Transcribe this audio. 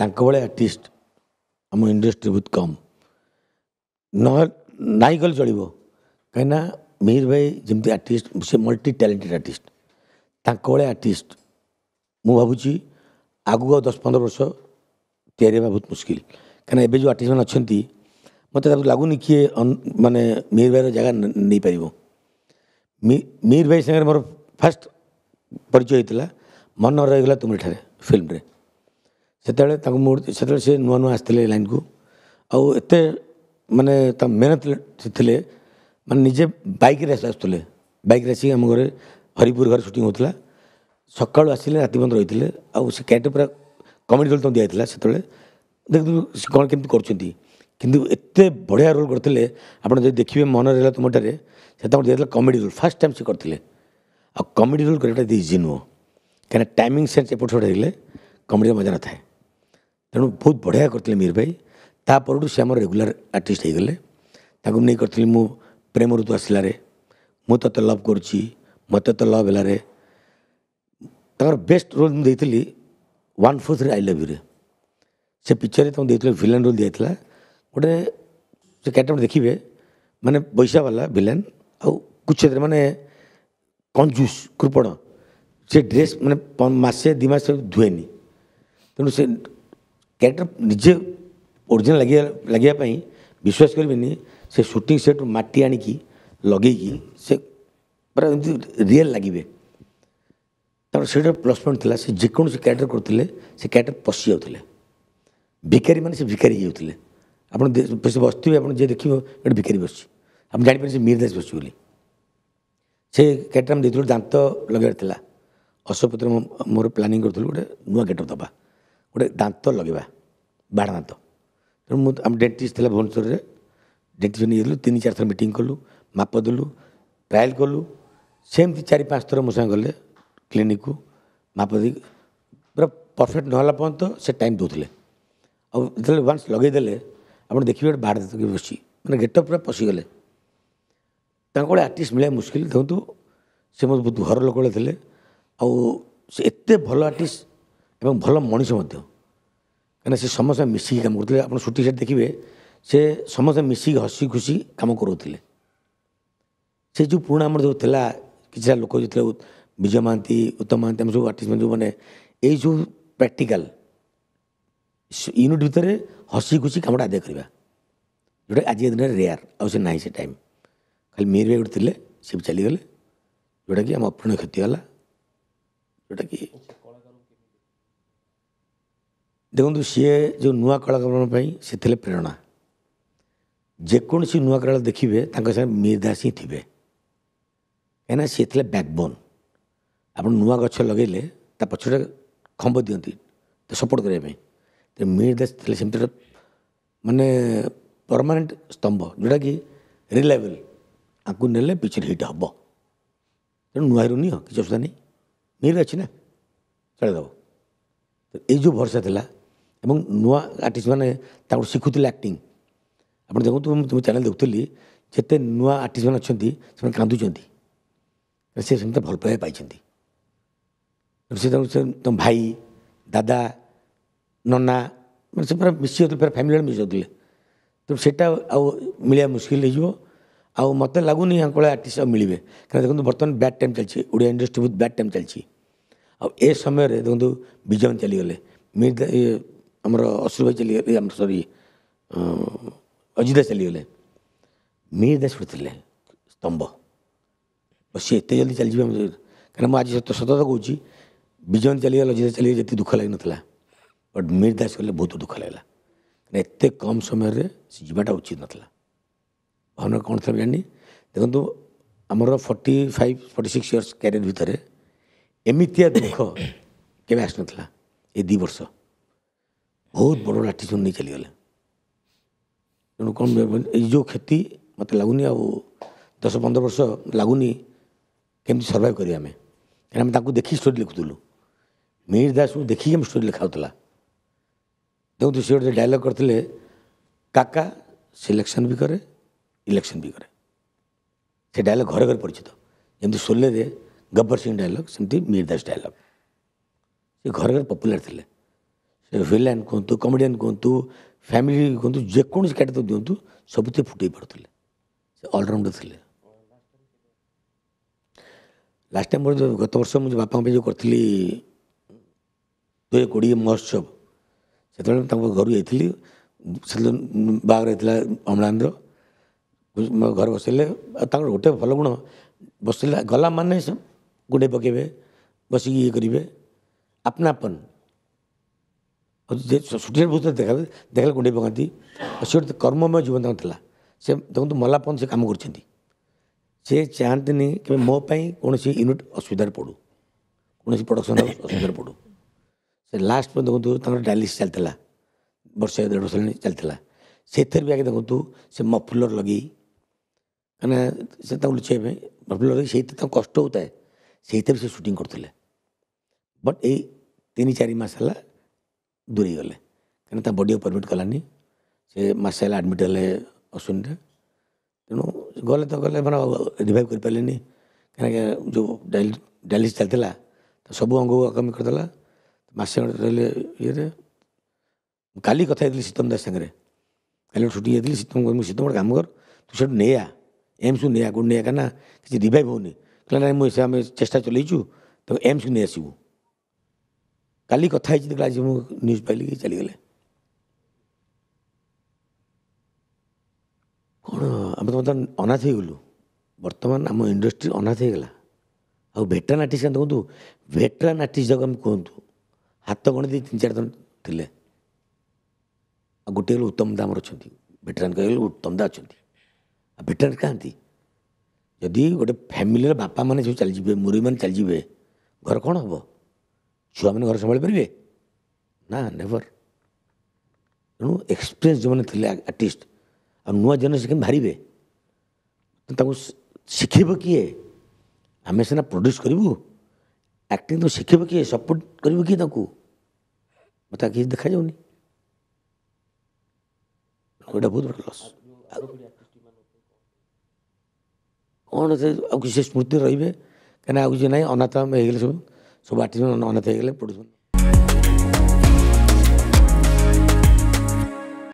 ତାଙ୍କ ଭଳିଆ ଆର୍ଟିଷ୍ଟ ଆମ ଇଣ୍ଡଷ୍ଟ୍ରି ବହୁତ କମ୍ ନ ନାଇଁ କଲେ ଚଳିବ କାହିଁକିନା ମିହିର ଭାଇ ଯେମିତି ଆର୍ଟିଷ୍ଟ ସେ ମଲ୍ଟି ଟ୍ୟାଲେଣ୍ଟେଡ଼ ଆର୍ଟିଷ୍ଟ ତାଙ୍କ ଭଳିଆ ଆର୍ଟିଷ୍ଟ ମୁଁ ଭାବୁଛି ଆଗକୁ ଆଉ ଦଶ ପନ୍ଦର ବର୍ଷ ତିଆରି ହେବା ବହୁତ ମୁସ୍କିଲ କାହିଁକିନା ଏବେ ଯେଉଁ ଆର୍ଟିଷ୍ଟମାନେ ଅଛନ୍ତି ମୋତେ ତାକୁ ଲାଗୁନି କିଏ ମାନେ ମିହିର ଭାଇର ଜାଗା ନେଇପାରିବ ମିହିର ଭାଇ ସାଙ୍ଗରେ ମୋର ଫାଷ୍ଟ ପରିଚୟ ହେଇଥିଲା ମନ ରହିଗଲା ତୁମରି ଏଠାରେ ଫିଲ୍ମରେ ସେତେବେଳେ ତାଙ୍କୁ ମୁଁ ସେତେବେଳେ ସେ ନୂଆ ନୂଆ ଆସିଥିଲେ ଏ ଲାଇନ୍କୁ ଆଉ ଏତେ ମାନେ ତା ମେହନତ ଥିଲେ ମାନେ ନିଜେ ବାଇକ୍ରେ ଆସି ଆସୁଥିଲେ ବାଇକ୍ରେ ଆସିକି ଆମ ଘରେ ହରିପୁର ଘରେ ସୁଟିଂ ହେଉଥିଲା ସକାଳୁ ଆସିଲେ ରାତି ପର୍ଯ୍ୟନ୍ତ ରହିଥିଲେ ଆଉ ସେ କ୍ୟାରେକ୍ଟର ପୁରା କମେଡ଼ି ରୋଲ୍ ତାଙ୍କୁ ଦିଆହେଇଥିଲା ସେତେବେଳେ ଦେଖନ୍ତୁ ସେ କ'ଣ କେମିତି କରୁଛନ୍ତି କିନ୍ତୁ ଏତେ ବଢ଼ିଆ ରୋଲ୍ କରିଥିଲେ ଆପଣ ଯଦି ଦେଖିବେ ମନରେ ରହିଲା ତୁମଠାରେ ସେ ତାଙ୍କୁ ଦିଆଯାଇଥିଲା କମେଡ଼ି ରୋଲ୍ ଫାର୍ଷ୍ଟ ଟାଇମ୍ ସେ କରିଥିଲେ ଆଉ କମେଡ଼ି ରୋଲ୍ କରିବାଟା ଏତେ ଇଜି ନୁହଁ କାହିଁକିନା ଟାଇମିଂ ସେନ୍ସ ଏପଟ ସେପଟ ହେଇଗଲେ କମେଡ଼ିର ମଜା ନଥାଏ ତେଣୁ ବହୁତ ବଢ଼ିଆ କରିଥିଲେ ମିର ଭାଇ ତାପରଠୁ ସେ ଆମର ରେଗୁଲାର ଆର୍ଟିଷ୍ଟ ହେଇଗଲେ ତାକୁ ନେଇ କରିଥିଲି ମୁଁ ପ୍ରେମ ଋତୁ ଆସିଲାରେ ମୁଁ ତତେ ଲଭ୍ କରୁଛି ମୋତେ ତ ଲଭ୍ ହେଲାରେ ତାଙ୍କର ବେଷ୍ଟ ରୋଲ୍ ମୁଁ ଦେଇଥିଲି ୱାନ୍ ଫୋର୍ଥରେ ଆଇ ଲଭ୍ ୟୁରେ ସେ ପିକ୍ଚରରେ ତାଙ୍କୁ ଦେଇଥିଲେ ଭିଲେନ୍ ରୋଲ୍ ଦିଆଯାଇଥିଲା ଗୋଟେ ସେ କ୍ୟାରେକ୍ଟର ଦେଖିବେ ମାନେ ପଇସାବାଲା ଭିଲେନ୍ ଆଉ କୁଛେତ୍ର ମାନେ କଞ୍ଜୁସ୍ କୃପଣ ସେ ଡ୍ରେସ୍ ମାନେ ମାସେ ଦୁଇ ମାସ ଧୁଏନି ତେଣୁ ସେ କ୍ୟାରେକ୍ଟର ନିଜେ ଓରିଜିନାଲ ଲାଗିବା ଲାଗିବା ପାଇଁ ବିଶ୍ୱାସ କରିବେନି ସେ ସୁଟିଂ ସେଟ୍ରୁ ମାଟି ଆଣିକି ଲଗେଇକି ସେ ପୁରା ଏମିତି ରିଏଲ୍ ଲାଗିବେ ତାଙ୍କର ସେଇଟା ପ୍ଲସ୍ ପଏଣ୍ଟ ଥିଲା ସେ ଯେକୌଣସି କ୍ୟାରେକ୍ଟର କରୁଥିଲେ ସେ କ୍ୟାରେକ୍ଟର ପଶିଯାଉଥିଲେ ଭିକାରୀ ମାନେ ସେ ଭିକାରୀ ହେଇଯାଉଥିଲେ ଆପଣ ସେ ବସିଥିବେ ଆପଣ ଯିଏ ଦେଖିବ ଗୋଟେ ଭିକାରୀ ବସିଛି ଆପଣ ଜାଣିପାରିବେ ସେ ମୀର ଦାସ ବସିଛି ବୋଲି ସେ କ୍ୟାରେକ୍ଟର ଆମେ ଦେଇଥିଲୁ ଦାନ୍ତ ଲଗେଇବାର ଥିଲା ଅଶୋକପତ୍ର ମୋର ପ୍ଲାନିଂ କରୁଥିଲୁ ଗୋଟେ ନୂଆ କ୍ୟାରେକ୍ଟର ଦେବା ଗୋଟେ ଦାନ୍ତ ଲଗାଇବା ବାଡ଼ ଦାନ୍ତ ତେଣୁ ମୁଁ ଆମ ଡେଣ୍ଟିଷ୍ଟ ଥିଲା ଭୁବନେଶ୍ୱରରେ ଡେଣ୍ଟିଷ୍ଟ ନେଇଗଲୁ ତିନି ଚାରିଥର ମିଟିଂ କଲୁ ମାପ ଦେଲୁ ଟ୍ରାଏଲ୍ କଲୁ ସେମିତି ଚାରି ପାଞ୍ଚ ଥର ମୋ ସାଙ୍ଗେ ଗଲେ କ୍ଲିନିକ୍କୁ ମାପ ଦେଇକି ପୁରା ପରଫେକ୍ଟ ନହେଲା ପର୍ଯ୍ୟନ୍ତ ସେ ଟାଇମ୍ ଦେଉଥିଲେ ଆଉ ଯେତେବେଳେ ୱାନ୍ସ ଲଗେଇଦେଲେ ଆପଣ ଦେଖିବେ ଗୋଟେ ବାଡ଼ ଦାନ୍ତ ବସି ମାନେ ଗେଟ ପୁରା ପଶିଗଲେ ତାଙ୍କୁ ଗୋଟେ ଆର୍ଟିଷ୍ଟ ମିଳିବା ମୁସ୍କିଲ ଦେଖନ୍ତୁ ସେ ମୋତେ ବହୁତ ଘର ଲୋକ ଥିଲେ ଆଉ ସେ ଏତେ ଭଲ ଆର୍ଟିଷ୍ଟ ଏବଂ ଭଲ ମଣିଷ ମଧ୍ୟ କାହିଁକିନା ସେ ସମସ୍ତେ ମିଶିକି କାମ କରୁଥିଲେ ଆପଣ ସୁଟି ସେଟ୍ ଦେଖିବେ ସେ ସମସ୍ତେ ମିଶିକି ହସି ଖୁସି କାମ କରୁଥିଲେ ସେ ଯେଉଁ ପୁରୁଣା ଆମର ଯେଉଁ ଥିଲା କିଛିଟା ଲୋକ ଯେଉଁ ଥିଲେ ବିଜୟ ମହାନ୍ତି ଉତ୍ତମ ମହାନ୍ତି ଆମେ ସବୁ ଆର୍ଟିଷ୍ଟ ଯେଉଁମାନେ ଏଇ ଯେଉଁ ପ୍ରାକ୍ଟିକାଲ୍ ୟୁନିଟ୍ ଭିତରେ ହସି ଖୁସି କାମଟା ଆଦାୟ କରିବା ଯେଉଁଟା ଆଜି ଦିନରେ ରେୟାର ଆଉ ସେ ନାହିଁ ସେ ଟାଇମ୍ ଖାଲି ମୀର ଭାଇ ଗୋଟେ ଥିଲେ ସେ ବି ଚାଲିଗଲେ ଯେଉଁଟାକି ଆମ ଅପୂରଣ କ୍ଷତି ହେଲା ଯେଉଁଟାକି ଦେଖନ୍ତୁ ସିଏ ଯେଉଁ ନୂଆ କଳାକାରମାନଙ୍କ ପାଇଁ ସେ ଥିଲେ ପ୍ରେରଣା ଯେକୌଣସି ନୂଆ କଳାକାର ଦେଖିବେ ତାଙ୍କ ସାଙ୍ଗରେ ମିହିର ହିଁ ଥିବେ କାହିଁକିନା ସିଏ ଥିଲେ ବ୍ୟାକବୋନ୍ ଆପଣ ନୂଆ ଗଛ ଲଗାଇଲେ ତା ପଛରେ ଖମ୍ବ ଦିଅନ୍ତି ତ ସପୋର୍ଟ କରିବା ପାଇଁ ତେଣୁ ମିହିର ଥିଲେ ସେମିତି ମାନେ ପରମାନେଣ୍ଟ ସ୍ତମ୍ଭ ଯେଉଁଟାକି ରିଲାଏବଲ୍ ଆକୁ ନେଲେ ପିଛରେ ହିଟ୍ ହେବ ତେଣୁ ନୂଆରୁ ନିଅ କିଛି ଅସୁବିଧା ନାହିଁ ମିହିର ଅଛି ନା ଚଳିଦେବ ଏଇ ଯେଉଁ ଭରସା ଥିଲା ଏବଂ ନୂଆ ଆର୍ଟିଷ୍ଟମାନେ ତାଙ୍କଠୁ ଶିଖୁଥିଲେ ଆକ୍ଟିଂ ଆପଣ ଦେଖନ୍ତୁ ମୁଁ ଚ୍ୟାନେଲ୍ ଦେଖୁଥିଲି ଯେତେ ନୂଆ ଆର୍ଟିଷ୍ଟମାନେ ଅଛନ୍ତି ସେମାନେ କାନ୍ଦୁଛନ୍ତି ସେ ସେମିତି ଭଲ ପାଇବା ପାଇଛନ୍ତି ସେ ତାଙ୍କୁ ସେ ତମ ଭାଇ ଦାଦା ନନା ମାନେ ସେ ପୁରା ମିଶି ଯାଉଥିଲେ ପୁରା ଫ୍ୟାମିଲି ମିଶି ଯାଉଥିଲେ ତେଣୁ ସେଇଟା ଆଉ ମିଳିବା ମୁସ୍କିଲ ହେଇଯିବ ଆଉ ମୋତେ ଲାଗୁନି ୟାଙ୍କ ଭଳିଆ ଆର୍ଟିଷ୍ଟ ଆଉ ମିଳିବେ କାରଣ ଦେଖନ୍ତୁ ବର୍ତ୍ତମାନ ବ୍ୟାଡ୍ ଟାଇମ୍ ଚାଲିଛି ଓଡ଼ିଆ ଇଣ୍ଡଷ୍ଟ୍ରି ବହୁତ ବ୍ୟାଡ୍ ଟାଇମ୍ ଚାଲିଛି ଆଉ ଏ ସମୟରେ ଦେଖନ୍ତୁ ବିଜୟନ୍ ଚାଲିଗଲେ ମିର୍ ଆମର ଅସୁର ଭାଇ ଚାଲିଗଲେ ଆମର ସରି ଅଜିତା ଚାଲିଗଲେ ମିହିର ଦାସ ଗୋଟେ ଥିଲେ ସ୍ତମ୍ଭ ସିଏ ଏତେ ଜଲ୍ଦି ଚାଲିଯିବେ ଆମ କାରଣ ମୁଁ ଆଜି ସତ ସତତା କହୁଛି ବିଜୟନ୍ତ ଚାଲିଗଲେ ଅଜିତା ଚାଲିଗଲେ ଯେତିକି ଦୁଃଖ ଲାଗିନଥିଲା ବଟ୍ ମିହିର ଦାସ ଗଲେ ବହୁତ ଦୁଃଖ ଲାଗିଲା କାରଣ ଏତେ କମ୍ ସମୟରେ ସେ ଯିବାଟା ଉଚିତ ନଥିଲା ଭାବନା କ'ଣ ଥିଲା ଜାଣିନି ଦେଖନ୍ତୁ ଆମର forty five forty six years career ଭିତରେ ଏମିତିଆ ଦୁଃଖ କେବେ ଆସିନଥିଲା ଏ ଦୁଇ ବର୍ଷ ବହୁତ ବଡ଼ ଲାଠି ଶୁଣି ନେଇ ଚାଲିଗଲେ ତେଣୁ କ'ଣ ଏଇ ଯେଉଁ କ୍ଷତି ମୋତେ ଲାଗୁନି ଆଉ ଦଶ ପନ୍ଦର ବର୍ଷ ଲାଗୁନି କେମିତି ସର୍ଭାଇଭ୍ କରିବା ଆମେ କାରଣ ଆମେ ତାଙ୍କୁ ଦେଖିକି ଷ୍ଟୋରି ଲେଖୁଥିଲୁ ମିହିର ଦାସଙ୍କୁ ଦେଖିକି ଆମେ ଷ୍ଟୋରି ଲେଖା ହେଉଥିଲା ଦେଖନ୍ତୁ ସେ ଗୋଟେ ଡାଇଲଗ୍ କରିଥିଲେ କାକା ସିଲେକ୍ସନ୍ ବି କରେ ଇଲେକ୍ସନ୍ ବି କରେ ସେ ଡାଇଲଗ୍ ଘରେ ଘରେ ପରିଚିତ ଯେମିତି ସୋଲେରେ ଗବ୍ବର ସିଂ ଡାଇଲଗ୍ ସେମିତି ମିହିର ଦାସ ଡାଇଲଗ୍ ସେ ଘରେ ଘରେ ପପୁଲାର ଥିଲେ ଭିଲେନ୍ କୁହନ୍ତୁ କମେଡ଼ିଆନ୍ କୁହନ୍ତୁ ଫ୍ୟାମିଲି କୁହନ୍ତୁ ଯେକୌଣସି କ୍ୟାଟେଗୋରୀ ଦିଅନ୍ତୁ ସବୁଥିରେ ଫୁଟେଇ ପାରୁଥିଲେ ସେ ଅଲରାଉଣ୍ଡର ଥିଲେ ଲାଷ୍ଟ ଟାଇମ୍ ମୋର ଗତ ବର୍ଷ ମୁଁ ଯେଉଁ ବାପାଙ୍କ ପାଇଁ ଯେଉଁ କରିଥିଲି ଦୁଇ କୋଡ଼ିଏ ମହୋତ୍ସବ ସେତେବେଳେ ମୁଁ ତାଙ୍କ ଘରୁ ଯାଇଥିଲି ସେତେବେଳେ ବାହାଘର ହେଇଥିଲା ଅମ୍ଳାନ୍ଧ୍ର ଘରେ ବସେଇଲେ ଆଉ ତାଙ୍କର ଗୋଟେ ଭଲ ଗୁଣ ବସିଲା ଗଲା ମାନେ ଗୁଣ୍ଡେଇ ପକେଇବେ ବସିକି ଇଏ କରିବେ ଆପଣାପନ ସୁଟିଂ ବହୁତ ଦେଖା ଦେଖିଲା ଗୁଣ୍ଡେଇ ପକାନ୍ତି ଆଉ ସେ ଗୋଟେ କର୍ମମୟ ଜୀବନ ତାଙ୍କର ଥିଲା ସେ ଦେଖନ୍ତୁ ମଲା ପର୍ଯ୍ୟନ୍ତ ସେ କାମ କରିଛନ୍ତି ସେ ଚାହାନ୍ତିନି କେବେ ମୋ ପାଇଁ କୌଣସି ୟୁନିଟ୍ ଅସୁବିଧାରେ ପଡ଼ୁ କୌଣସି ପ୍ରଡ଼କ୍ସନ୍ ଅସୁବିଧାରେ ପଡ଼ୁ ସେ ଲାଷ୍ଟ ପର୍ଯ୍ୟନ୍ତ ଦେଖନ୍ତୁ ତାଙ୍କର ଡାୟାଲିସିସ୍ ଚାଲିଥିଲା ବର୍ଷେ ଦେଢ଼ ବର୍ଷ ହେଲାଣି ଚାଲିଥିଲା ସେଥିରେ ବି ଆଗେ ଦେଖନ୍ତୁ ସେ ମଫୁଲର ଲଗେଇ କାହିଁକିନା ସେ ତାଙ୍କୁ ଲୁଚେଇବା ପାଇଁ ମଫୁଲର ଲଗେଇ ସେଇଥିରେ ତାଙ୍କୁ କଷ୍ଟ ହେଉଥାଏ ସେଇଥିରେ ସେ ସୁଟିଂ କରୁଥିଲେ ବଟ୍ ଏଇ ତିନି ଚାରି ମାସ ହେଲା ଦୂରେଇଗଲେ କାରଣ ତା ବଡ଼ି ଆଉ ପରମିଟ୍ କଲାନି ସେ ମାସେ ହେଲା ଆଡ଼ମିଟ୍ ହେଲେ ଅଶ୍ୱିନରେ ତେଣୁ ଗଲେ ତ ଗଲେ ମାନେ ରିଭାଇଭ୍ କରିପାରିଲେନି କାହିଁକି ଯେଉଁ ଡାୟାଲିସିସ୍ ଚାଲିଥିଲା ସବୁ ଅଙ୍ଗକୁ ଅକାମି କରିଦେଲା ମାସେ ରହିଲେ ଇଏରେ କାଲି କଥା ହେଇଥିଲି ସୀତମ ଦାସ ସାଙ୍ଗରେ କାଲି ଗୋଟେ ସୁଟିଂ ଯାଇଥିଲି ସୀତମ ମୁଁ ସୀତମ ଗୋଟେ କାମ କର ତୁ ସେଠୁ ନେଆ ଏମ୍ସକୁ ନେଆ କେଉଁଠି ନେଆ କାହିଁକିନା କିଛି ରିଭାଇଭ୍ ହେଉନି କହିଲା ନାଇଁ ମୁଁ ସେ ଆମେ ଚେଷ୍ଟା ଚଲେଇଛୁ ତାକୁ ଏମ୍ସକୁ ନେଇ ଆସିବୁ କାଲି କଥା ହେଇଛି ଦେଖିଲା ଆଜି ମୁଁ ନ୍ୟୁଜ୍ ପାଇଲି କି ଚାଲିଗଲେ କ'ଣ ଆମେ ତ ବର୍ତ୍ତମାନ ଅନାଥ ହେଇଗଲୁ ବର୍ତ୍ତମାନ ଆମ ଇଣ୍ଡଷ୍ଟ୍ରି ଅନାଥ ହେଇଗଲା ଆଉ ଭେଟରାନ୍ ଆର୍ଟିଷ୍ଟ ଦେଖନ୍ତୁ ଭେଟରାନ୍ ଆର୍ଟିଷ୍ଟ ଯାକୁ ଆମେ କୁହନ୍ତୁ ହାତ ଗଣି ଦେଇ ତିନି ଚାରି ଜଣ ଥିଲେ ଆଉ ଗୋଟିଏ ହେଲେ ଉତ୍ତମ ଦା ଆମର ଅଛନ୍ତି ଭେଟରାନ୍ କହିଲେ ଉତ୍ତମ ଦା ଅଛନ୍ତି ଆଉ ଭେଟରାନ୍ କାହାନ୍ତି ଯଦି ଗୋଟେ ଫ୍ୟାମିଲିର ବାପାମାନେ ସବୁ ଚାଲିଯିବେ ମୁରବୀମାନେ ଚାଲିଯିବେ ଘର କ'ଣ ହେବ ଛୁଆମାନେ ଘର ସମ୍ଭାଳି ପାରିବେ ନା ନେଭର ତେଣୁ ଏକ୍ସପିରିଏନ୍ସ ଯେଉଁମାନେ ଥିଲେ ଆର୍ଟିଷ୍ଟ ଆଉ ନୂଆ ଜେନେରେସନ୍ କେମିତି ବାହାରିବେ ତାଙ୍କୁ ଶିଖେଇବ କିଏ ଆମେ ସିନା ପ୍ରଡ୍ୟୁସ୍ କରିବୁ ଆକ୍ଟିଂ ତାଙ୍କୁ ଶିଖେଇବ କିଏ ସପୋର୍ଟ କରିବ କିଏ ତାଙ୍କୁ ମୋତେ କିଛି ଦେଖାଯାଉନି ଏଇଟା ବହୁତ ବଡ଼ ଲସ୍ କ'ଣ ସେ ଆଉ କିଛି ସ୍ମୃତି ରହିବେ କାହିଁକିନା ଆଉ କିଛି ନାହିଁ ଅନାଥ ହେଇଗଲେ ସବୁ Sobatismo no, no no no no production.